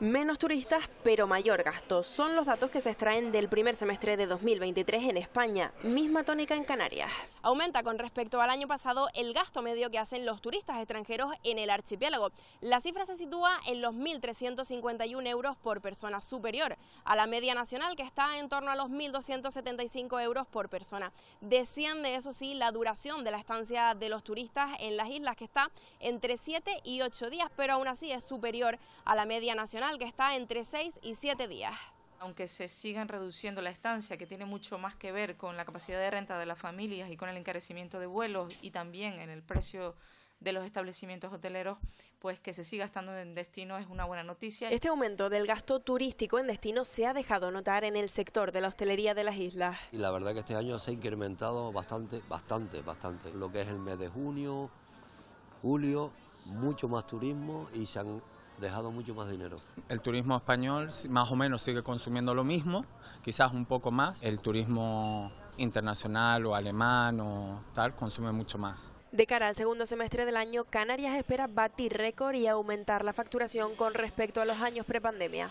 Menos turistas, pero mayor gasto. Son los datos que se extraen del primer semestre de 2023 en España, misma tónica en Canarias. Aumenta con respecto al año pasado el gasto medio que hacen los turistas extranjeros en el archipiélago. La cifra se sitúa en los 1.351 euros por persona, superior a la media nacional que está en torno a los 1.275 euros por persona. Desciende, eso sí, la duración de la estancia de los turistas en las islas, que está entre 7 y 8 días, pero aún así es superior a la media nacional que está entre 6 y 7 días. Aunque se sigan reduciendo la estancia, que tiene mucho más que ver con la capacidad de renta de las familias y con el encarecimiento de vuelos y también en el precio de los establecimientos hoteleros, pues que se siga estando en destino es una buena noticia. Este aumento del gasto turístico en destino se ha dejado notar en el sector de la hostelería de las islas. Y la verdad que este año se ha incrementado bastante, bastante, bastante. Lo que es el mes de junio, julio, mucho más turismo y se han dejado mucho más dinero. El turismo español más o menos sigue consumiendo lo mismo, quizás un poco más. El turismo internacional o alemán o tal consume mucho más. De cara al segundo semestre del año, Canarias espera batir récord y aumentar la facturación con respecto a los años prepandemia.